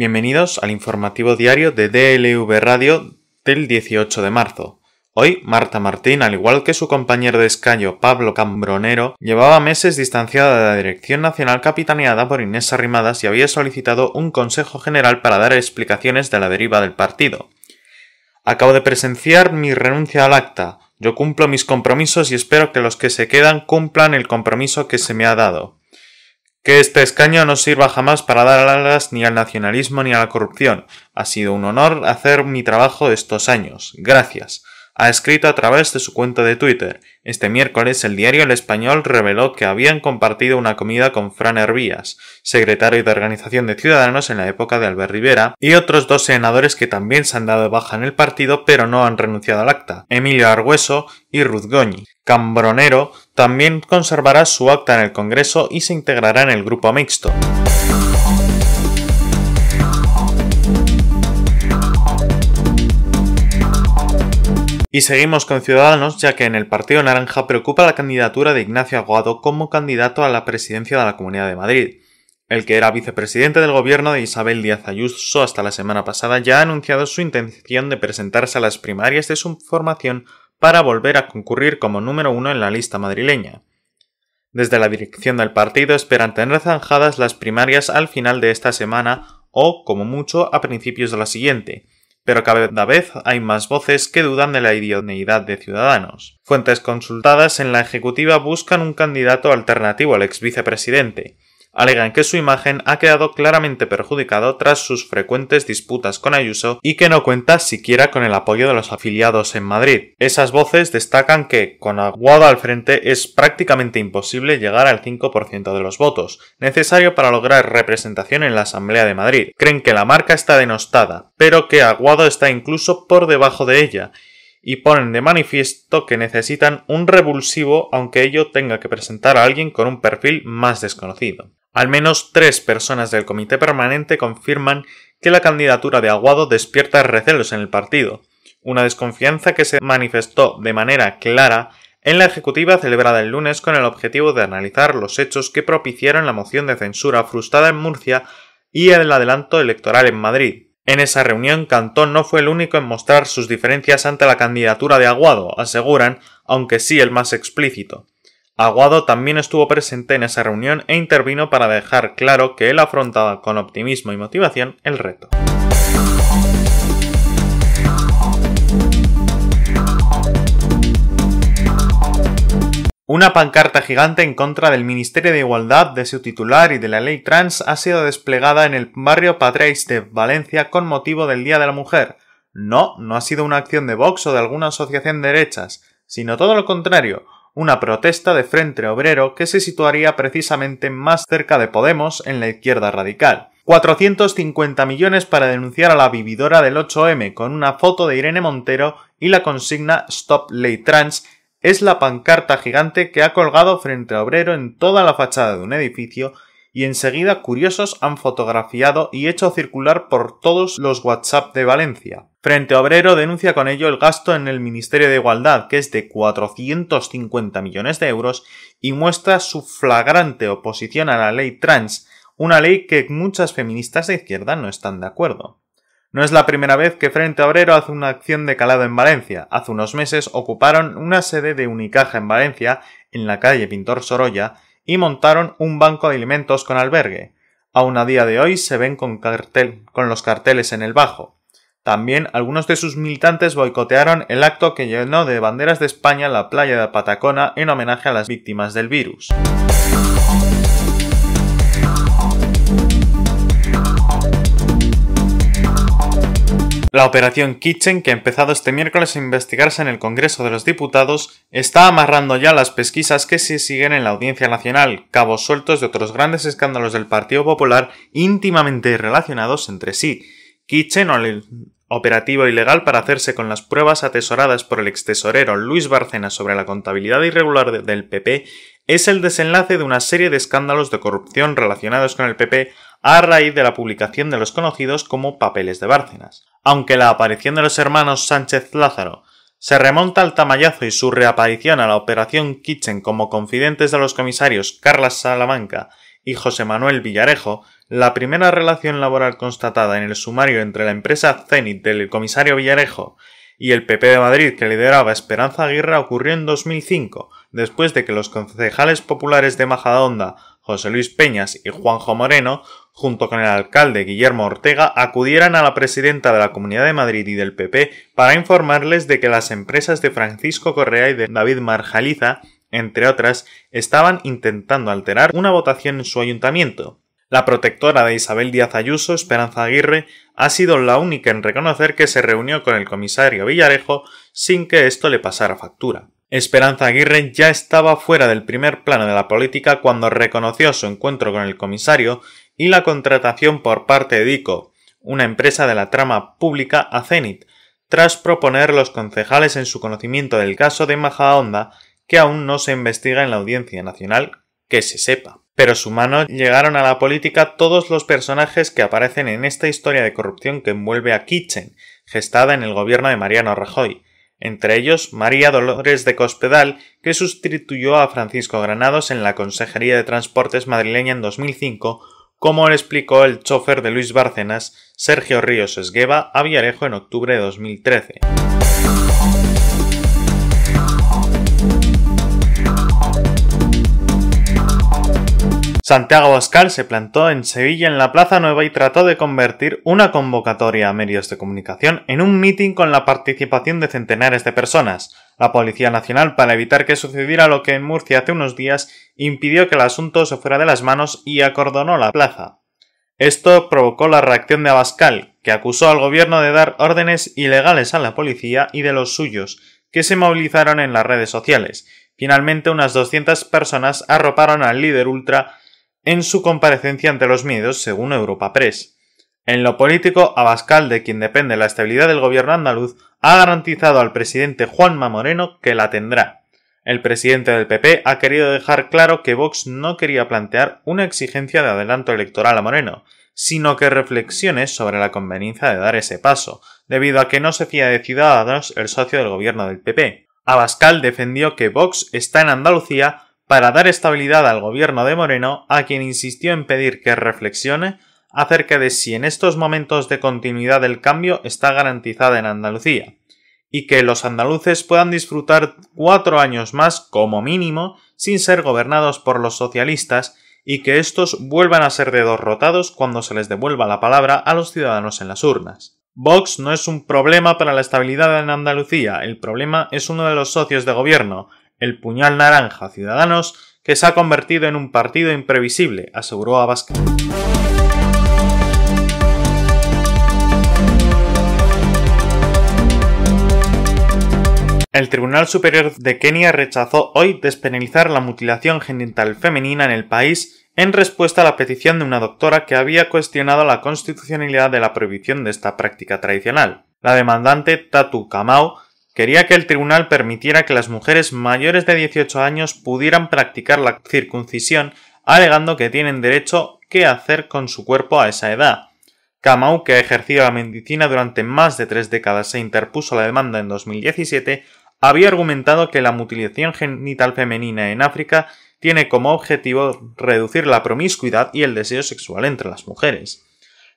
Bienvenidos al informativo diario de DLV Radio del 18 de marzo. Hoy, Marta Martín, al igual que su compañero de escaño Pablo Cambronero, llevaba meses distanciada de la dirección nacional capitaneada por Inés Arrimadas y había solicitado un Consejo General para dar explicaciones de la deriva del partido. Acabo de presenciar mi renuncia al acta. Yo cumplo mis compromisos y espero que los que se quedan cumplan el compromiso que se me ha dado. Que este escaño no sirva jamás para dar alas ni al nacionalismo ni a la corrupción. Ha sido un honor hacer mi trabajo estos años. Gracias ha escrito a través de su cuenta de Twitter. Este miércoles el diario El Español reveló que habían compartido una comida con Fran Hervías, secretario de Organización de Ciudadanos en la época de Albert Rivera, y otros dos senadores que también se han dado baja en el partido pero no han renunciado al acta, Emilio Argüeso y Ruth Goñi. Cambronero también conservará su acta en el Congreso y se integrará en el grupo mixto. Y seguimos con Ciudadanos, ya que en el Partido Naranja preocupa la candidatura de Ignacio Aguado como candidato a la presidencia de la Comunidad de Madrid. El que era vicepresidente del gobierno de Isabel Díaz Ayuso hasta la semana pasada ya ha anunciado su intención de presentarse a las primarias de su formación para volver a concurrir como número uno en la lista madrileña. Desde la dirección del partido esperan tener zanjadas las primarias al final de esta semana o, como mucho, a principios de la siguiente, pero cada vez hay más voces que dudan de la idoneidad de Ciudadanos. Fuentes consultadas en la ejecutiva buscan un candidato alternativo al ex vicepresidente, alegan que su imagen ha quedado claramente perjudicado tras sus frecuentes disputas con Ayuso y que no cuenta siquiera con el apoyo de los afiliados en Madrid. Esas voces destacan que, con Aguado al frente, es prácticamente imposible llegar al 5% de los votos, necesario para lograr representación en la Asamblea de Madrid. Creen que la marca está denostada, pero que Aguado está incluso por debajo de ella, y ponen de manifiesto que necesitan un revulsivo aunque ello tenga que presentar a alguien con un perfil más desconocido. Al menos tres personas del comité permanente confirman que la candidatura de Aguado despierta recelos en el partido, una desconfianza que se manifestó de manera clara en la ejecutiva celebrada el lunes con el objetivo de analizar los hechos que propiciaron la moción de censura frustrada en Murcia y el adelanto electoral en Madrid. En esa reunión, Cantón no fue el único en mostrar sus diferencias ante la candidatura de Aguado, aseguran, aunque sí el más explícito. Aguado también estuvo presente en esa reunión e intervino para dejar claro que él afrontaba con optimismo y motivación el reto. Una pancarta gigante en contra del Ministerio de Igualdad, de su titular y de la ley trans ha sido desplegada en el barrio Patreis de Valencia con motivo del Día de la Mujer. No, no ha sido una acción de Vox o de alguna asociación de derechas, sino todo lo contrario, una protesta de Frente Obrero que se situaría precisamente más cerca de Podemos en la izquierda radical. 450 millones para denunciar a la vividora del 8M con una foto de Irene Montero y la consigna Stop Ley Trans es la pancarta gigante que ha colgado Frente Obrero en toda la fachada de un edificio y enseguida curiosos han fotografiado y hecho circular por todos los WhatsApp de Valencia. Frente Obrero denuncia con ello el gasto en el Ministerio de Igualdad, que es de 450 millones de euros, y muestra su flagrante oposición a la ley trans, una ley que muchas feministas de izquierda no están de acuerdo. No es la primera vez que Frente Obrero hace una acción de calado en Valencia. Hace unos meses ocuparon una sede de Unicaja en Valencia, en la calle Pintor Sorolla, y montaron un banco de alimentos con albergue. Aún a día de hoy se ven con, cartel, con los carteles en el bajo. También algunos de sus militantes boicotearon el acto que llenó de banderas de España la playa de Patacona en homenaje a las víctimas del virus. La operación Kitchen, que ha empezado este miércoles a investigarse en el Congreso de los Diputados, está amarrando ya las pesquisas que se siguen en la Audiencia Nacional, cabos sueltos de otros grandes escándalos del Partido Popular íntimamente relacionados entre sí. Kitchen, o el operativo ilegal para hacerse con las pruebas atesoradas por el extesorero Luis Barcena sobre la contabilidad irregular del PP, es el desenlace de una serie de escándalos de corrupción relacionados con el PP a raíz de la publicación de los conocidos como Papeles de Bárcenas. Aunque la aparición de los hermanos Sánchez Lázaro se remonta al Tamayazo y su reaparición a la Operación Kitchen como confidentes de los comisarios Carlos Salamanca y José Manuel Villarejo, la primera relación laboral constatada en el sumario entre la empresa Zenit del comisario Villarejo y el PP de Madrid que lideraba Esperanza Aguirre ocurrió en 2005, después de que los concejales populares de Majadahonda, José Luis Peñas y Juanjo Moreno, junto con el alcalde Guillermo Ortega, acudieran a la presidenta de la Comunidad de Madrid y del PP para informarles de que las empresas de Francisco Correa y de David Marjaliza, entre otras, estaban intentando alterar una votación en su ayuntamiento. La protectora de Isabel Díaz Ayuso, Esperanza Aguirre, ha sido la única en reconocer que se reunió con el comisario Villarejo sin que esto le pasara factura. Esperanza Aguirre ya estaba fuera del primer plano de la política cuando reconoció su encuentro con el comisario y la contratación por parte de DICO, una empresa de la trama pública, a Zenit, tras proponer los concejales en su conocimiento del caso de Honda, que aún no se investiga en la Audiencia Nacional que se sepa. Pero su mano llegaron a la política todos los personajes que aparecen en esta historia de corrupción que envuelve a Kitchen, gestada en el gobierno de Mariano Rajoy, entre ellos María Dolores de Cospedal, que sustituyó a Francisco Granados en la Consejería de Transportes madrileña en 2005 como le explicó el chofer de Luis Bárcenas, Sergio Ríos Esgueva, a Villarejo en octubre de 2013. Santiago Abascal se plantó en Sevilla en la Plaza Nueva y trató de convertir una convocatoria a medios de comunicación en un mitin con la participación de centenares de personas. La Policía Nacional, para evitar que sucediera lo que en Murcia hace unos días, impidió que el asunto se fuera de las manos y acordonó la plaza. Esto provocó la reacción de Abascal, que acusó al gobierno de dar órdenes ilegales a la policía y de los suyos, que se movilizaron en las redes sociales. Finalmente, unas 200 personas arroparon al líder ultra en su comparecencia ante los medios, según Europa Press. En lo político, Abascal, de quien depende la estabilidad del gobierno andaluz, ha garantizado al presidente Juanma Moreno que la tendrá. El presidente del PP ha querido dejar claro que Vox no quería plantear una exigencia de adelanto electoral a Moreno, sino que reflexione sobre la conveniencia de dar ese paso, debido a que no se fía de Ciudadanos, el socio del gobierno del PP. Abascal defendió que Vox está en Andalucía para dar estabilidad al gobierno de Moreno, a quien insistió en pedir que reflexione acerca de si en estos momentos de continuidad del cambio está garantizada en Andalucía, y que los andaluces puedan disfrutar cuatro años más como mínimo sin ser gobernados por los socialistas y que estos vuelvan a ser rotados cuando se les devuelva la palabra a los ciudadanos en las urnas. Vox no es un problema para la estabilidad en Andalucía, el problema es uno de los socios de gobierno, el puñal naranja Ciudadanos que se ha convertido en un partido imprevisible, aseguró Abascal. El Tribunal Superior de Kenia rechazó hoy despenalizar la mutilación genital femenina en el país en respuesta a la petición de una doctora que había cuestionado la constitucionalidad de la prohibición de esta práctica tradicional. La demandante Tatu Kamau quería que el tribunal permitiera que las mujeres mayores de 18 años pudieran practicar la circuncisión, alegando que tienen derecho qué hacer con su cuerpo a esa edad. Kamau, que ha ejercido la medicina durante más de tres décadas, e interpuso la demanda en 2017, había argumentado que la mutilación genital femenina en África tiene como objetivo reducir la promiscuidad y el deseo sexual entre las mujeres.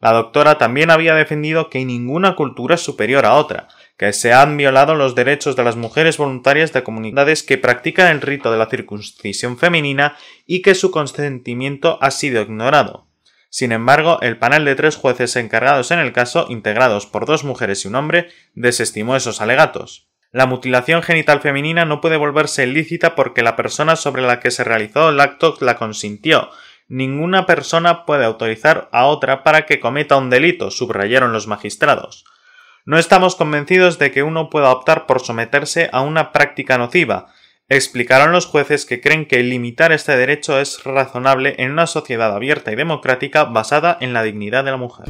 La doctora también había defendido que ninguna cultura es superior a otra, que se han violado los derechos de las mujeres voluntarias de comunidades que practican el rito de la circuncisión femenina y que su consentimiento ha sido ignorado. Sin embargo, el panel de tres jueces encargados en el caso, integrados por dos mujeres y un hombre, desestimó esos alegatos. La mutilación genital femenina no puede volverse ilícita porque la persona sobre la que se realizó el acto la consintió. Ninguna persona puede autorizar a otra para que cometa un delito, subrayaron los magistrados. No estamos convencidos de que uno pueda optar por someterse a una práctica nociva, explicaron los jueces que creen que limitar este derecho es razonable en una sociedad abierta y democrática basada en la dignidad de la mujer.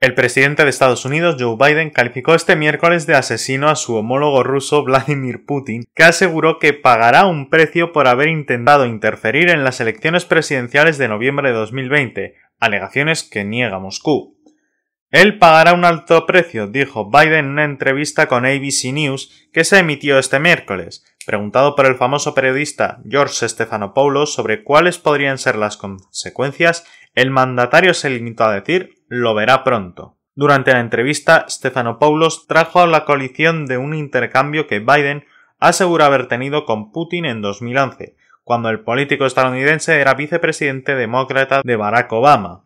El presidente de Estados Unidos, Joe Biden, calificó este miércoles de asesino a su homólogo ruso Vladimir Putin, que aseguró que pagará un precio por haber intentado interferir en las elecciones presidenciales de noviembre de 2020, alegaciones que niega Moscú. Él pagará un alto precio, dijo Biden en una entrevista con ABC News que se emitió este miércoles, preguntado por el famoso periodista George Stephanopoulos sobre cuáles podrían ser las consecuencias, el mandatario se limitó a decir lo verá pronto. Durante la entrevista, Stephanopoulos trajo a la coalición de un intercambio que Biden asegura haber tenido con Putin en 2011, cuando el político estadounidense era vicepresidente demócrata de Barack Obama.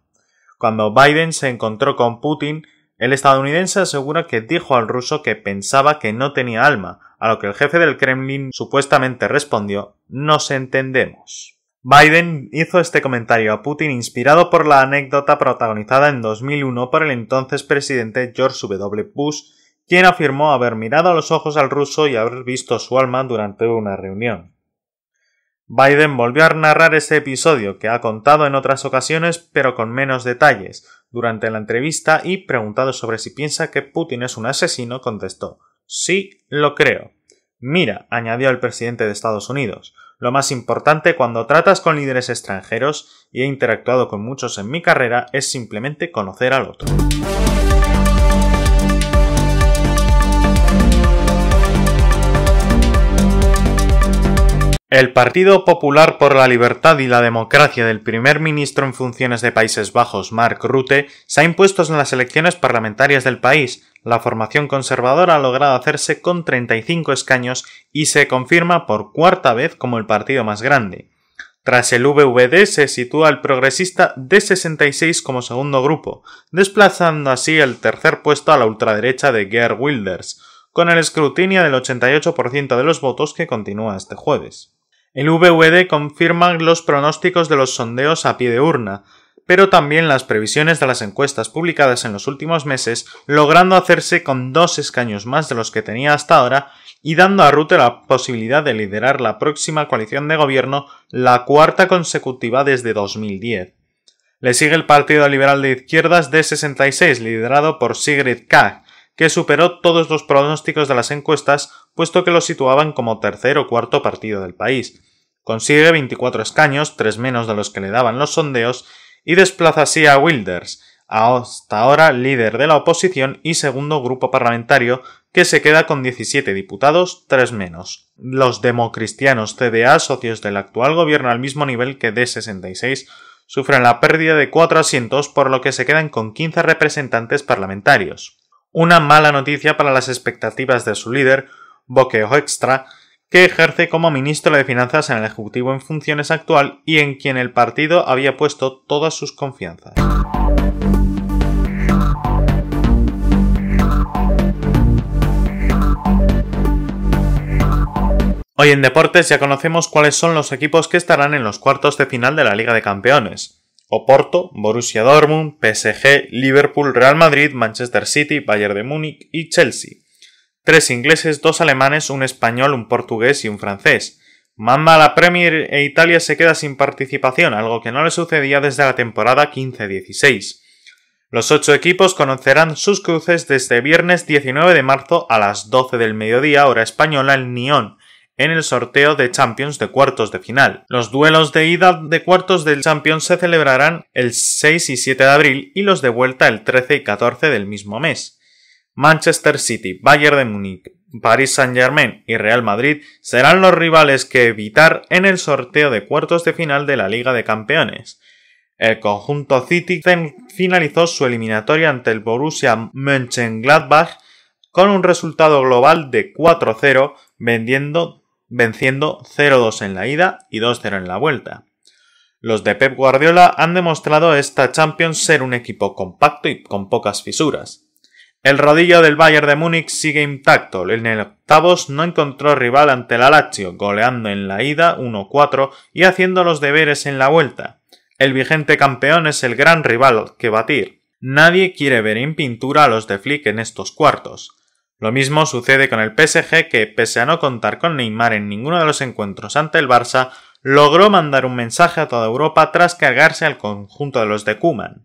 Cuando Biden se encontró con Putin, el estadounidense asegura que dijo al ruso que pensaba que no tenía alma, a lo que el jefe del Kremlin supuestamente respondió Nos entendemos. Biden hizo este comentario a Putin inspirado por la anécdota protagonizada en 2001 por el entonces presidente George W. Bush, quien afirmó haber mirado a los ojos al ruso y haber visto su alma durante una reunión. Biden volvió a narrar este episodio que ha contado en otras ocasiones pero con menos detalles. Durante la entrevista y preguntado sobre si piensa que Putin es un asesino, contestó Sí, lo creo. Mira, añadió el presidente de Estados Unidos, lo más importante cuando tratas con líderes extranjeros, y he interactuado con muchos en mi carrera, es simplemente conocer al otro. El Partido Popular por la Libertad y la Democracia del primer ministro en funciones de Países Bajos, Mark Rutte, se ha impuesto en las elecciones parlamentarias del país. La formación conservadora ha logrado hacerse con 35 escaños y se confirma por cuarta vez como el partido más grande. Tras el VVD se sitúa el progresista D66 como segundo grupo, desplazando así el tercer puesto a la ultraderecha de Geert Wilders, con el escrutinio del 88% de los votos que continúa este jueves. El VVD confirma los pronósticos de los sondeos a pie de urna, pero también las previsiones de las encuestas publicadas en los últimos meses, logrando hacerse con dos escaños más de los que tenía hasta ahora y dando a Rute la posibilidad de liderar la próxima coalición de gobierno, la cuarta consecutiva desde 2010. Le sigue el Partido Liberal de Izquierdas de 66, liderado por Sigrid K, que superó todos los pronósticos de las encuestas puesto que lo situaban como tercer o cuarto partido del país. Consigue 24 escaños, tres menos de los que le daban los sondeos, y desplaza así a Wilders, hasta ahora líder de la oposición y segundo grupo parlamentario, que se queda con 17 diputados, tres menos. Los democristianos CDA, socios del actual gobierno al mismo nivel que D66, sufren la pérdida de cuatro asientos, por lo que se quedan con 15 representantes parlamentarios. Una mala noticia para las expectativas de su líder, boqueo extra, que ejerce como ministro de Finanzas en el Ejecutivo en funciones actual y en quien el partido había puesto todas sus confianzas. Hoy en deportes ya conocemos cuáles son los equipos que estarán en los cuartos de final de la Liga de Campeones. Oporto, Borussia Dortmund, PSG, Liverpool, Real Madrid, Manchester City, Bayern de Múnich y Chelsea tres ingleses, dos alemanes, un español, un portugués y un francés. Manda la Premier e Italia se queda sin participación, algo que no le sucedía desde la temporada 15-16. Los ocho equipos conocerán sus cruces desde viernes 19 de marzo a las 12 del mediodía hora española en Nyon, en el sorteo de Champions de cuartos de final. Los duelos de ida de cuartos del Champions se celebrarán el 6 y 7 de abril y los de vuelta el 13 y 14 del mismo mes. Manchester City, Bayern de Múnich, Paris Saint-Germain y Real Madrid serán los rivales que evitar en el sorteo de cuartos de final de la Liga de Campeones. El conjunto City finalizó su eliminatoria ante el Borussia Mönchengladbach con un resultado global de 4-0, venciendo 0-2 en la ida y 2-0 en la vuelta. Los de Pep Guardiola han demostrado esta Champions ser un equipo compacto y con pocas fisuras. El rodillo del Bayern de Múnich sigue intacto. En el octavos no encontró rival ante el Lazio, goleando en la ida 1-4 y haciendo los deberes en la vuelta. El vigente campeón es el gran rival que batir. Nadie quiere ver en pintura a los de Flick en estos cuartos. Lo mismo sucede con el PSG que, pese a no contar con Neymar en ninguno de los encuentros ante el Barça, logró mandar un mensaje a toda Europa tras cargarse al conjunto de los de Kuman.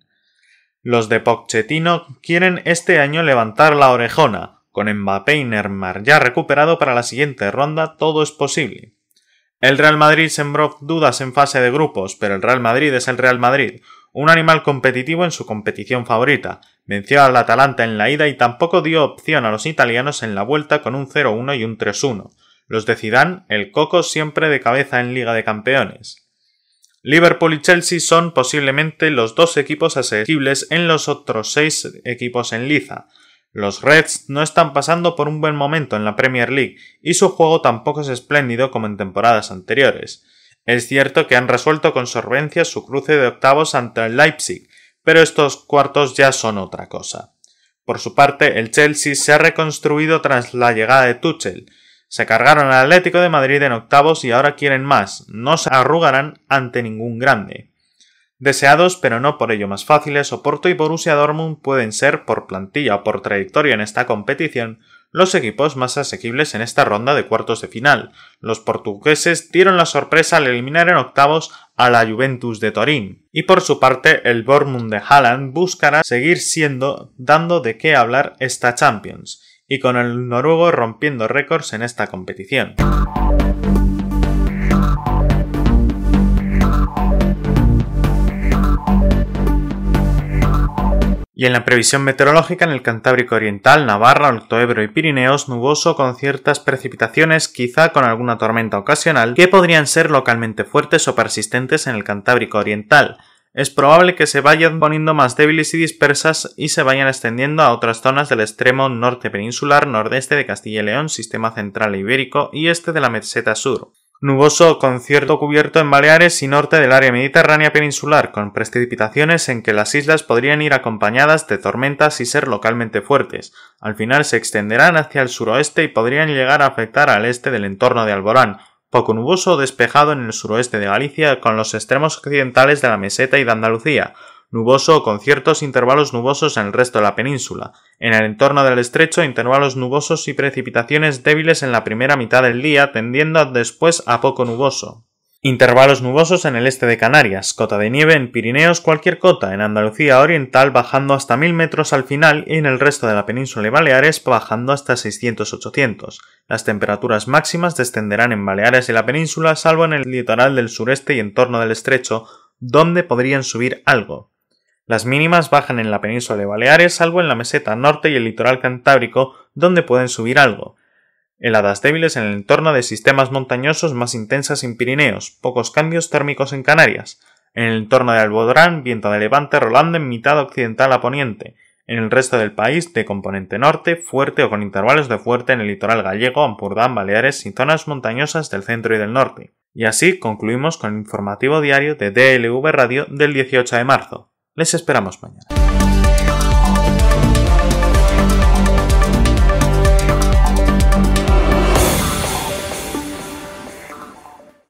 Los de Pochettino quieren este año levantar la orejona. Con Mbappé y Neymar ya recuperado para la siguiente ronda, todo es posible. El Real Madrid sembró dudas en fase de grupos, pero el Real Madrid es el Real Madrid, un animal competitivo en su competición favorita. Venció al Atalanta en la ida y tampoco dio opción a los italianos en la vuelta con un 0-1 y un 3-1. Los de Zidane, el coco siempre de cabeza en Liga de Campeones. Liverpool y Chelsea son posiblemente los dos equipos asequibles en los otros seis equipos en liza. Los Reds no están pasando por un buen momento en la Premier League y su juego tampoco es espléndido como en temporadas anteriores. Es cierto que han resuelto con solvencia su cruce de octavos ante el Leipzig, pero estos cuartos ya son otra cosa. Por su parte, el Chelsea se ha reconstruido tras la llegada de Tuchel, se cargaron al Atlético de Madrid en octavos y ahora quieren más, no se arrugarán ante ningún grande. Deseados, pero no por ello más fáciles, Oporto y Borussia Dortmund pueden ser, por plantilla o por trayectoria en esta competición, los equipos más asequibles en esta ronda de cuartos de final. Los portugueses dieron la sorpresa al eliminar en octavos a la Juventus de Torín. Y por su parte, el Dortmund de Haaland buscará seguir siendo, dando de qué hablar esta Champions y con el noruego rompiendo récords en esta competición. Y en la previsión meteorológica en el Cantábrico Oriental, Navarra, Alto Ebro y Pirineos, nuboso con ciertas precipitaciones, quizá con alguna tormenta ocasional, que podrían ser localmente fuertes o persistentes en el Cantábrico Oriental, es probable que se vayan poniendo más débiles y dispersas y se vayan extendiendo a otras zonas del extremo norte peninsular, nordeste de Castilla y León, sistema central ibérico y este de la meseta sur. Nuboso con cierto cubierto en Baleares y norte del área mediterránea peninsular, con precipitaciones en que las islas podrían ir acompañadas de tormentas y ser localmente fuertes. Al final se extenderán hacia el suroeste y podrían llegar a afectar al este del entorno de Alborán, poco nuboso despejado en el suroeste de Galicia con los extremos occidentales de la meseta y de Andalucía, nuboso con ciertos intervalos nubosos en el resto de la península, en el entorno del estrecho intervalos nubosos y precipitaciones débiles en la primera mitad del día tendiendo después a poco nuboso. Intervalos nubosos en el este de Canarias, cota de nieve en Pirineos, cualquier cota en Andalucía Oriental bajando hasta 1000 metros al final y en el resto de la península y Baleares bajando hasta 600-800. Las temperaturas máximas descenderán en Baleares y la península salvo en el litoral del sureste y en torno del estrecho, donde podrían subir algo. Las mínimas bajan en la península de Baleares salvo en la meseta norte y el litoral cantábrico, donde pueden subir algo heladas débiles en el entorno de sistemas montañosos más intensas en Pirineos, pocos cambios térmicos en Canarias, en el entorno de Albodrán, viento de levante rolando en mitad occidental a poniente, en el resto del país de componente norte, fuerte o con intervalos de fuerte en el litoral gallego, Ampurdán, Baleares y zonas montañosas del centro y del norte. Y así concluimos con el informativo diario de DLV Radio del 18 de marzo. Les esperamos mañana.